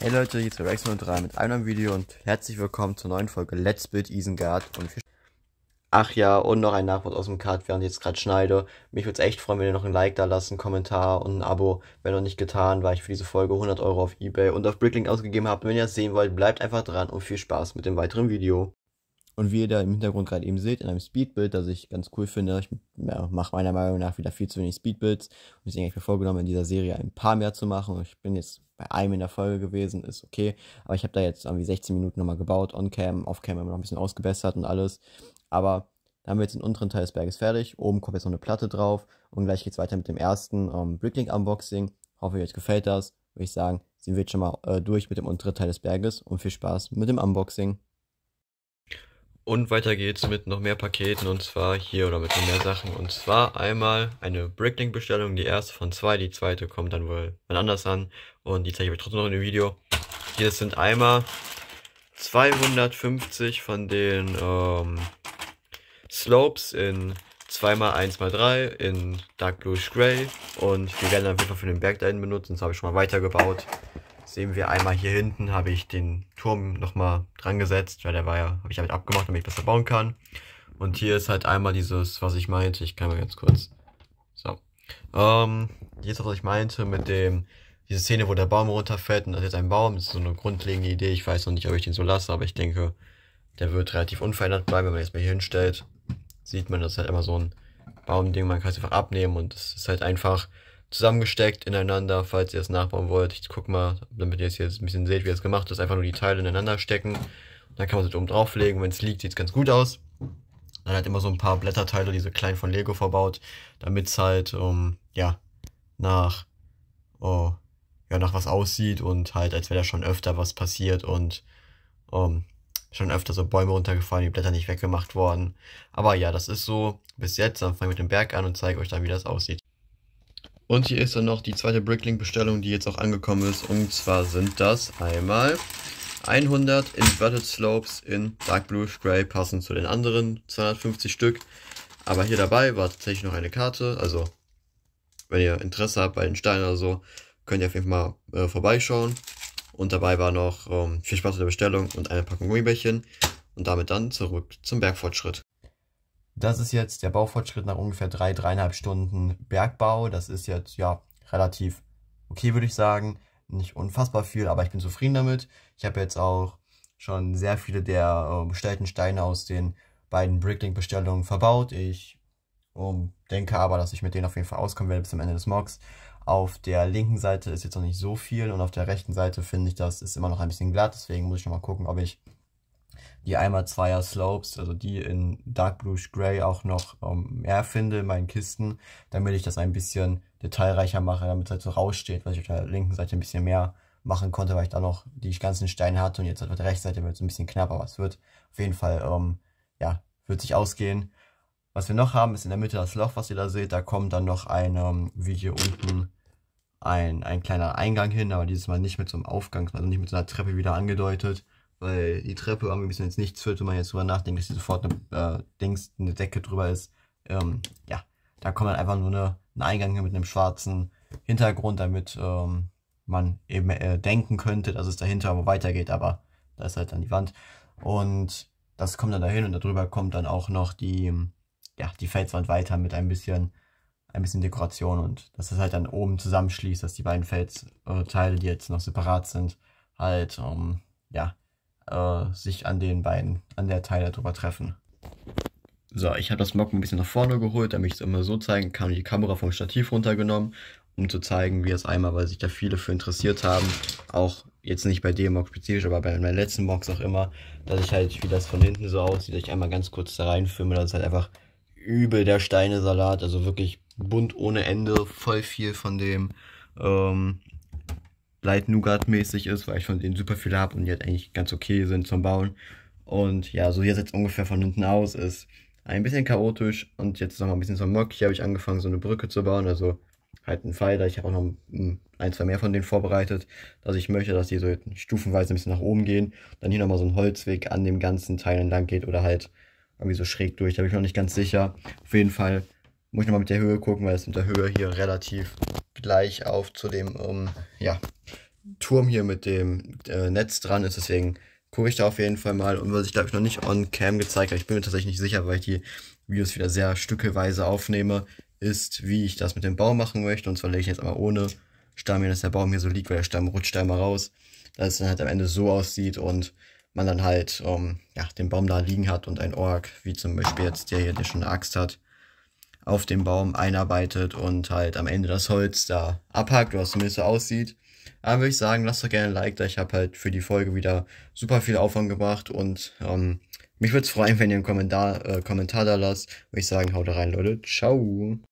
Hey Leute, hier ist Rex03 mit einem neuen Video und herzlich willkommen zur neuen Folge Let's Build Isengard und Ach ja, und noch ein Nachwort aus dem Cut, während ich jetzt gerade schneide. Mich würde es echt freuen, wenn ihr noch ein Like da lasst, einen Kommentar und ein Abo. Wenn noch nicht getan, weil ich für diese Folge 100 Euro auf Ebay und auf Bricklink ausgegeben habe. Wenn ihr es sehen wollt, bleibt einfach dran und viel Spaß mit dem weiteren Video. Und wie ihr da im Hintergrund gerade eben seht, in einem Speedbild, das ich ganz cool finde, ich ja, mache meiner Meinung nach wieder viel zu wenig Speedbills. Und deswegen habe ich mir vorgenommen, in dieser Serie ein paar mehr zu machen. ich bin jetzt bei einem in der Folge gewesen, ist okay. Aber ich habe da jetzt irgendwie 16 Minuten nochmal gebaut, on-cam, off-cam immer noch ein bisschen ausgebessert und alles. Aber da haben wir jetzt den unteren Teil des Berges fertig. Oben kommt jetzt noch eine Platte drauf. Und gleich geht's weiter mit dem ersten ähm, Bricklink Unboxing. Hoffe, euch gefällt das. Würde ich sagen, sind wir jetzt schon mal äh, durch mit dem unteren Teil des Berges. Und viel Spaß mit dem Unboxing. Und weiter geht's mit noch mehr Paketen und zwar hier oder mit noch mehr Sachen. Und zwar einmal eine Bricklink-Bestellung, die erste von zwei, die zweite kommt dann wohl wann anders an. Und die zeige ich euch trotzdem noch in dem Video. Hier sind einmal 250 von den ähm, Slopes in 2x1x3 in Dark Bluish Gray. Und die werden dann auf jeden Fall für den Berg dahin benutzt. Und das habe ich schon mal weitergebaut sehen wir einmal hier hinten habe ich den Turm nochmal dran gesetzt, weil der war ja, habe ich damit abgemacht, damit ich besser bauen kann. Und hier ist halt einmal dieses, was ich meinte, ich kann mal ganz kurz, so. Ähm, hier ist das, was ich meinte mit dem, diese Szene, wo der Baum runterfällt und das ist jetzt ein Baum, das ist so eine grundlegende Idee, ich weiß noch nicht, ob ich den so lasse, aber ich denke, der wird relativ unverändert bleiben, wenn man jetzt mal hier hinstellt, sieht man, das ist halt immer so ein Baumding, man kann es einfach abnehmen und es ist halt einfach, zusammengesteckt ineinander, falls ihr das nachbauen wollt. Ich guck mal, damit ihr es jetzt ein bisschen seht, wie das gemacht ist. Einfach nur die Teile ineinander stecken. dann kann man sie oben drauflegen. Wenn es liegt, sieht es ganz gut aus. Dann halt immer so ein paar Blätterteile, diese kleinen von Lego verbaut, damit es halt, um, ähm, ja, nach, oh, ja, nach was aussieht und halt, als wäre da schon öfter was passiert und, um, ähm, schon öfter so Bäume runtergefallen, die Blätter nicht weggemacht worden. Aber ja, das ist so bis jetzt. Dann fange ich mit dem Berg an und zeige euch dann, wie das aussieht. Und hier ist dann noch die zweite Bricklink-Bestellung, die jetzt auch angekommen ist. Und zwar sind das einmal 100 Inverted Slopes in Dark Blue Spray, passend zu den anderen 250 Stück. Aber hier dabei war tatsächlich noch eine Karte. Also, wenn ihr Interesse habt bei den Steinen oder so, könnt ihr auf jeden Fall mal äh, vorbeischauen. Und dabei war noch ähm, viel Spaß mit der Bestellung und eine Packung Gummibärchen. Und damit dann zurück zum Bergfortschritt. Das ist jetzt der Baufortschritt nach ungefähr drei, dreieinhalb Stunden Bergbau. Das ist jetzt ja relativ okay, würde ich sagen. Nicht unfassbar viel, aber ich bin zufrieden damit. Ich habe jetzt auch schon sehr viele der äh, bestellten Steine aus den beiden Bricklink-Bestellungen verbaut. Ich ähm, denke aber, dass ich mit denen auf jeden Fall auskommen werde bis zum Ende des Mocks. Auf der linken Seite ist jetzt noch nicht so viel und auf der rechten Seite finde ich, das ist immer noch ein bisschen glatt. Deswegen muss ich noch mal gucken, ob ich die einmal Zweier Slopes, also die in Dark Blue Gray auch noch um, ähm, mehr finde in meinen Kisten, damit ich das ein bisschen detailreicher mache, damit es halt so raussteht, weil ich auf der linken Seite ein bisschen mehr machen konnte, weil ich da noch die ganzen Steine hatte und jetzt auf der rechten Seite wird es ein bisschen knapper, aber es wird auf jeden Fall, ähm, ja, wird sich ausgehen. Was wir noch haben, ist in der Mitte das Loch, was ihr da seht, da kommt dann noch ein, ähm, wie hier unten, ein, ein kleiner Eingang hin, aber dieses Mal nicht mit so einem Aufgang, also nicht mit so einer Treppe wieder angedeutet, weil die Treppe irgendwie ein bisschen jetzt nichts führt, wenn man jetzt drüber nachdenkt, dass hier sofort eine, äh, Dings, eine Decke drüber ist. Ähm, ja, da kommt dann halt einfach nur eine, ein Eingang mit einem schwarzen Hintergrund, damit ähm, man eben äh, denken könnte, dass es dahinter aber weitergeht, aber da ist halt dann die Wand. Und das kommt dann dahin und darüber kommt dann auch noch die, ja, die Felswand weiter mit ein bisschen, ein bisschen Dekoration und dass das halt dann oben zusammenschließt, dass die beiden Felsteile, äh, die jetzt noch separat sind, halt, ähm, ja, äh, sich an den beiden, an der Teile drüber treffen. So, ich habe das Mock ein bisschen nach vorne geholt, damit ich es immer so zeigen kann. Die Kamera vom Stativ runtergenommen, um zu zeigen, wie es einmal, weil sich da viele für interessiert haben, auch jetzt nicht bei dem Mock spezifisch, aber bei meinen letzten Mocks auch immer, dass ich halt, wie das von hinten so aussieht, dass ich einmal ganz kurz da reinfilme, das ist halt einfach übel der Steinesalat, also wirklich bunt ohne Ende, voll viel von dem. Ähm, Light Nougat-mäßig ist, weil ich von denen super viel habe und die halt eigentlich ganz okay sind zum Bauen. Und ja, so wie es jetzt ungefähr von hinten aus ist, ein bisschen chaotisch und jetzt nochmal ein bisschen zum Mock. Hier habe ich angefangen, so eine Brücke zu bauen, also halt einen Pfeiler. Ich habe auch noch hm, ein, zwei mehr von denen vorbereitet, dass ich möchte, dass die so stufenweise ein bisschen nach oben gehen. Dann hier nochmal so ein Holzweg an dem ganzen Teil entlang geht oder halt irgendwie so schräg durch. Da bin ich noch nicht ganz sicher. Auf jeden Fall muss ich nochmal mit der Höhe gucken, weil es mit der Höhe hier relativ gleich auf zu dem ähm, ja, Turm hier mit dem äh, Netz dran ist. Deswegen gucke ich da auf jeden Fall mal. Und was ich glaube ich noch nicht on cam gezeigt habe, ich bin mir tatsächlich nicht sicher, weil ich die Videos wieder sehr stückeweise aufnehme, ist, wie ich das mit dem Baum machen möchte. Und zwar lege ich jetzt einmal ohne Stamm hier, dass der Baum hier so liegt, weil der Stamm rutscht da immer raus. Dass es dann halt am Ende so aussieht und man dann halt ähm, ja, den Baum da liegen hat und ein Ork, wie zum Beispiel jetzt der hier, der schon eine Axt hat, auf dem Baum einarbeitet und halt am Ende das Holz da abhackt oder zumindest so aussieht. Aber würde ich sagen, lasst doch gerne ein Like da. Ich habe halt für die Folge wieder super viel Aufwand gebracht und ähm, mich würde es freuen, wenn ihr einen Kommentar, äh, Kommentar da lasst. Würde ich sagen, haut rein, Leute. Ciao.